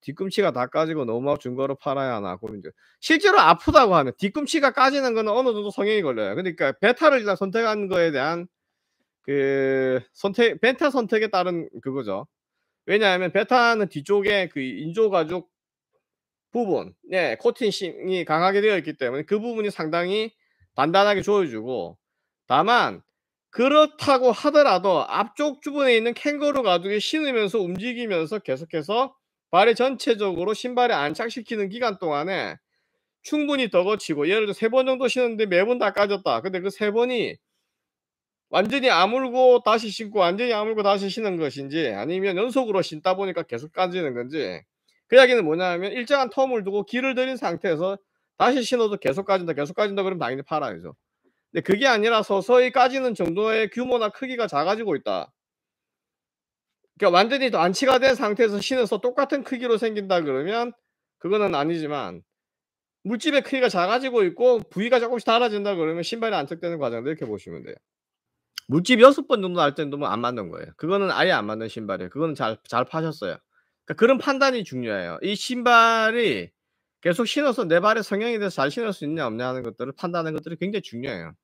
뒤꿈치가 다 까지고 너무 막픈거로 팔아야 하나 고민 중. 실제로 아프다고 하면 뒤꿈치가 까지는 거는 어느 정도 성향이 걸려요. 그러니까 베타를 일단 선택한 거에 대한 그 선택 베타 선택에 따른 그거죠. 왜냐하면 베타는 뒤쪽에 그 인조 가죽 부분, 예, 코팅이 강하게 되어 있기 때문에 그 부분이 상당히 단단하게 조여주고 다만 그렇다고 하더라도 앞쪽 주변에 있는 캥거루 가죽이 신으면서 움직이면서 계속해서 발을 전체적으로 신발에 안착시키는 기간 동안에 충분히 더 거치고 예를 들어 세 번 정도 신었는데 매번 다 까졌다. 근데 그 세 번이 완전히 아물고 다시 신고 완전히 아물고 다시 신는 것인지 아니면 연속으로 신다 보니까 계속 까지는 건지 그 이야기는 뭐냐면 일정한 텀을 두고 길을 들인 상태에서 다시 신어도 계속 까진다 계속 까진다 그러면 당연히 팔아야죠. 근데 그게 아니라 서서히 까지는 정도의 규모나 크기가 작아지고 있다. 그러니까 완전히 안치가 된 상태에서 신어서 똑같은 크기로 생긴다 그러면 그거는 아니지만 물집의 크기가 작아지고 있고 부위가 조금씩 달라진다 그러면 신발이 안착되는 과정도 이렇게 보시면 돼요. 물집 여섯 번 정도 날 때는 너무 안 맞는 거예요. 그거는 아예 안 맞는 신발이에요. 그거는 잘, 잘 파셨어요. 그러니까 그런 판단이 중요해요. 이 신발이 계속 신어서 내 발의 성향에 대해서 잘 신을 수 있냐 없냐 하는 것들을 판단하는 것들이 굉장히 중요해요.